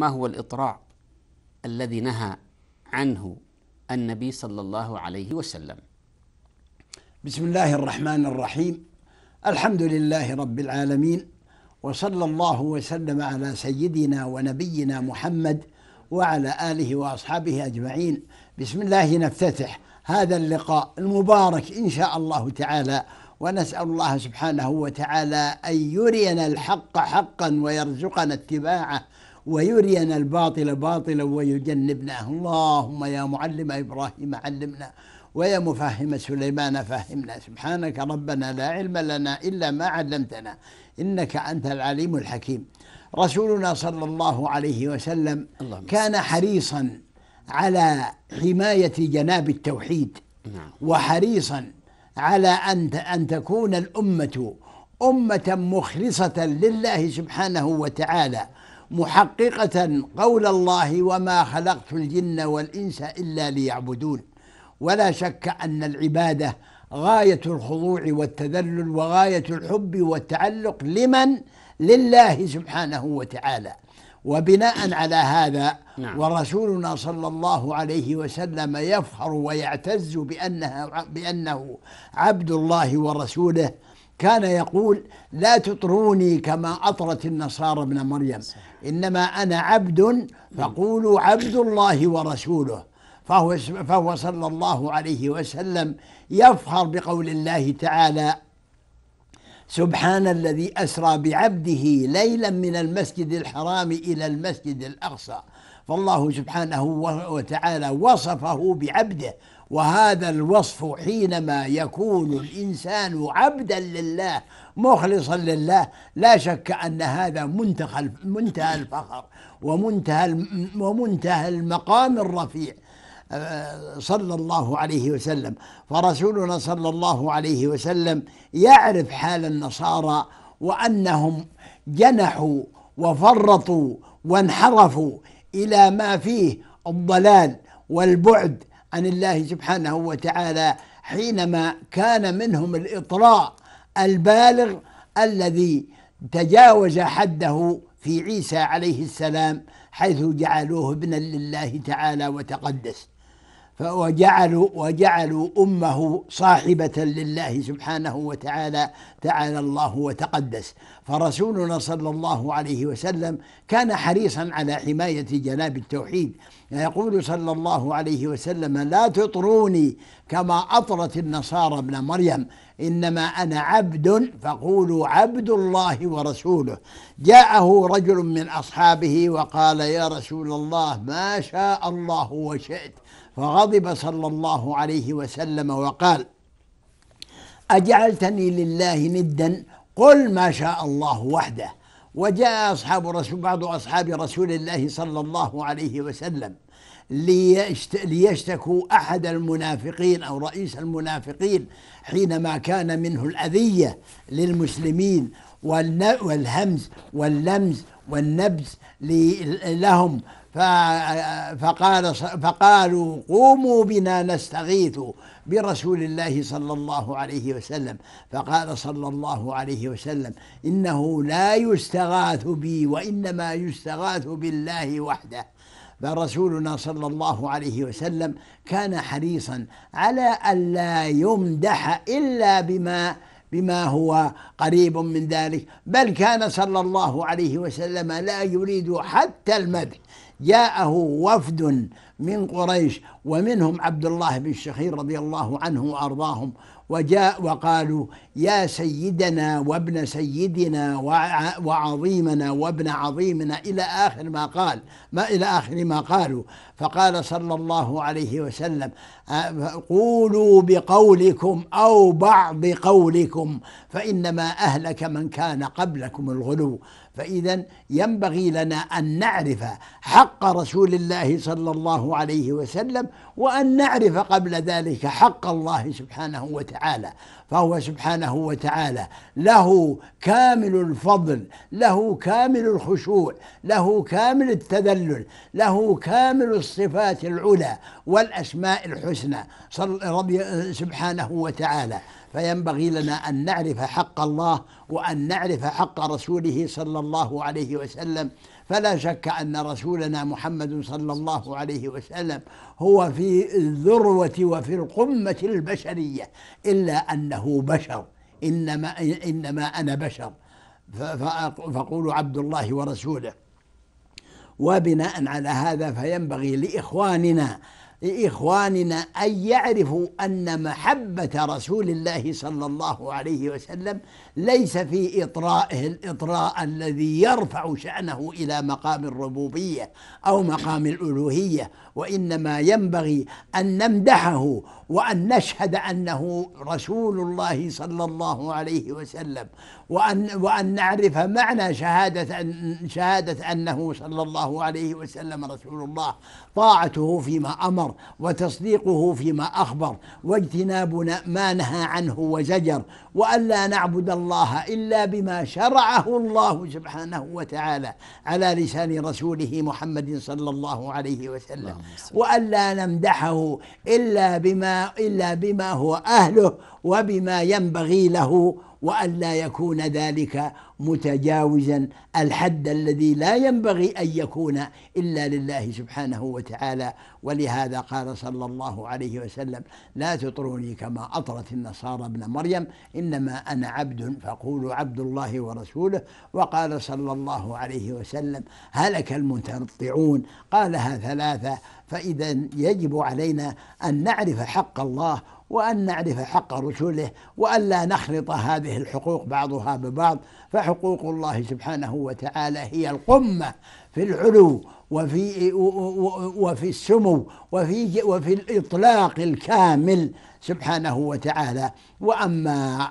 ما هو الإطراع الذي نهى عنه النبي صلى الله عليه وسلم بسم الله الرحمن الرحيم الحمد لله رب العالمين وصلى الله وسلم على سيدنا ونبينا محمد وعلى اله واصحابه اجمعين بسم الله نفتتح هذا اللقاء المبارك ان شاء الله تعالى ونسال الله سبحانه وتعالى ان يرينا الحق حقا ويرزقنا اتباعه ويرينا الباطل باطلا ويجنبناه اللهم يا معلم إبراهيم علمنا ويا مفهم سليمان فهمنا سبحانك ربنا لا علم لنا إلا ما علمتنا إنك أنت العليم الحكيم رسولنا صلى الله عليه وسلم الله كان حريصا على حماية جناب التوحيد نعم. وحريصا على أن أن تكون الأمة أمة مخلصة لله سبحانه وتعالى محققة قول الله وما خلقت الجن والإنس إلا ليعبدون ولا شك أن العبادة غاية الخضوع والتذلل وغاية الحب والتعلق لمن؟ لله سبحانه وتعالى وبناء على هذا نعم. ورسولنا صلى الله عليه وسلم يفخر ويعتز بأنها بأنه عبد الله ورسوله كان يقول لا تطروني كما أطرت النصارى ابن مريم إنما أنا عبد فقولوا عبد الله ورسوله فهو, فهو صلى الله عليه وسلم يفخر بقول الله تعالى سبحان الذي أسرى بعبده ليلا من المسجد الحرام إلى المسجد الأقصى فالله سبحانه وتعالى وصفه بعبده وهذا الوصف حينما يكون الانسان عبدا لله مخلصا لله لا شك ان هذا منتهى منتهى الفخر ومنتهى ومنتهى المقام الرفيع آه، صلى الله عليه وسلم فرسولنا صلى الله عليه وسلم يعرف حال النصارى وانهم جنحوا وفرطوا وانحرفوا الى ما فيه الضلال والبعد عن الله سبحانه وتعالى حينما كان منهم الإطراء البالغ الذي تجاوز حده في عيسى عليه السلام حيث جعلوه ابنا لله تعالى وتقدس وجعلوا وجعلوا امه صاحبه لله سبحانه وتعالى تعالى الله وتقدس فرسولنا صلى الله عليه وسلم كان حريصا على حمايه جناب التوحيد يقول صلى الله عليه وسلم لا تطروني كما اطرت النصارى ابن مريم إنما أنا عبد فقولوا عبد الله ورسوله جاءه رجل من أصحابه وقال يا رسول الله ما شاء الله وشئت فغضب صلى الله عليه وسلم وقال أجعلتني لله ندا قل ما شاء الله وحده وجاء أصحاب رسول بعض أصحاب رسول الله صلى الله عليه وسلم ليشتكوا أحد المنافقين أو رئيس المنافقين حينما كان منه الأذية للمسلمين والهمز واللمز والنبذ لهم فقال فقالوا قوموا بنا نستغيث برسول الله صلى الله عليه وسلم فقال صلى الله عليه وسلم انه لا يستغاث بي وانما يستغاث بالله وحده فرسولنا صلى الله عليه وسلم كان حريصا على ألا يمدح إلا بما بما هو قريب من ذلك بل كان صلى الله عليه وسلم لا يريد حتى المدح جاءه وفد من قريش ومنهم عبد الله بن الشخير رضي الله عنه وارضاهم وجاء وقالوا يا سيدنا وابن سيدنا وعظيمنا وابن عظيمنا إلى آخر ما قال ما إلى آخر ما قالوا فقال صلى الله عليه وسلم قولوا بقولكم أو بعض قولكم فإنما أهلك من كان قبلكم الغلو فإذا ينبغي لنا أن نعرف حق رسول الله صلى الله عليه وسلم وأن نعرف قبل ذلك حق الله سبحانه وتعالى وتعالى فهو سبحانه وتعالى له كامل الفضل له كامل الخشوع له كامل التذلل له كامل الصفات العلى والأسماء الحسنى رضي سبحانه وتعالى فينبغي لنا أن نعرف حق الله وأن نعرف حق رسوله صلى الله عليه وسلم فلا شك أن رسولنا محمد صلى الله عليه وسلم هو في الذروة وفي القمة البشرية إلا أنه بشر إنما, إنما أنا بشر فقولوا عبد الله ورسوله وبناء على هذا فينبغي لإخواننا لإخواننا أن يعرفوا أن محبة رسول الله صلى الله عليه وسلم ليس في إطرائه الإطراء الذي يرفع شأنه إلى مقام الربوبية أو مقام الألوهية وإنما ينبغي أن نمدحه وأن نشهد أنه رسول الله صلى الله عليه وسلم وأن وأن نعرف معنى شهادة أن شهادة أنه صلى الله عليه وسلم رسول الله طاعته فيما أمر وتصديقه فيما أخبر واجتناب ما نهى عنه وزجر وألا نعبد الله إلا بما شرعه الله سبحانه وتعالى على لسان رسوله محمد صلى الله عليه وسلم وألا نمدحه إلا بما إلا بما هو أهله وبما ينبغي له وأن لا يكون ذلك متجاوزا الحد الذي لا ينبغي أن يكون إلا لله سبحانه وتعالى ولهذا قال صلى الله عليه وسلم لا تطروني كما أطرت النصارى ابن مريم إنما أنا عبد فقولوا عبد الله ورسوله وقال صلى الله عليه وسلم هلك المتنطعون قالها ثلاثة فإذا يجب علينا أن نعرف حق الله وأن نعرف حق رسوله وألا نخلط هذه الحقوق بعضها ببعض فحقوق الله سبحانه وتعالى هي القمة في العلو وفي وفي السمو وفي وفي الإطلاق الكامل سبحانه وتعالى وأما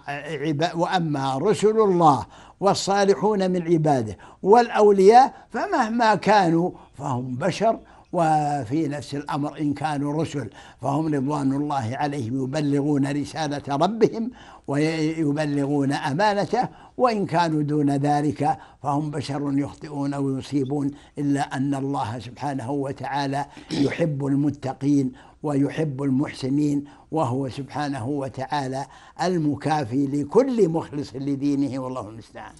وأما رسل الله والصالحون من عباده والأولياء فمهما كانوا فهم بشر وفي نفس الأمر إن كانوا رسل فهم رضوان الله عليهم يبلغون رسالة ربهم ويبلغون أمانته وإن كانوا دون ذلك فهم بشر يخطئون ويصيبون إلا أن الله سبحانه وتعالى يحب المتقين ويحب المحسنين وهو سبحانه وتعالى المكافي لكل مخلص لدينه والله المستعان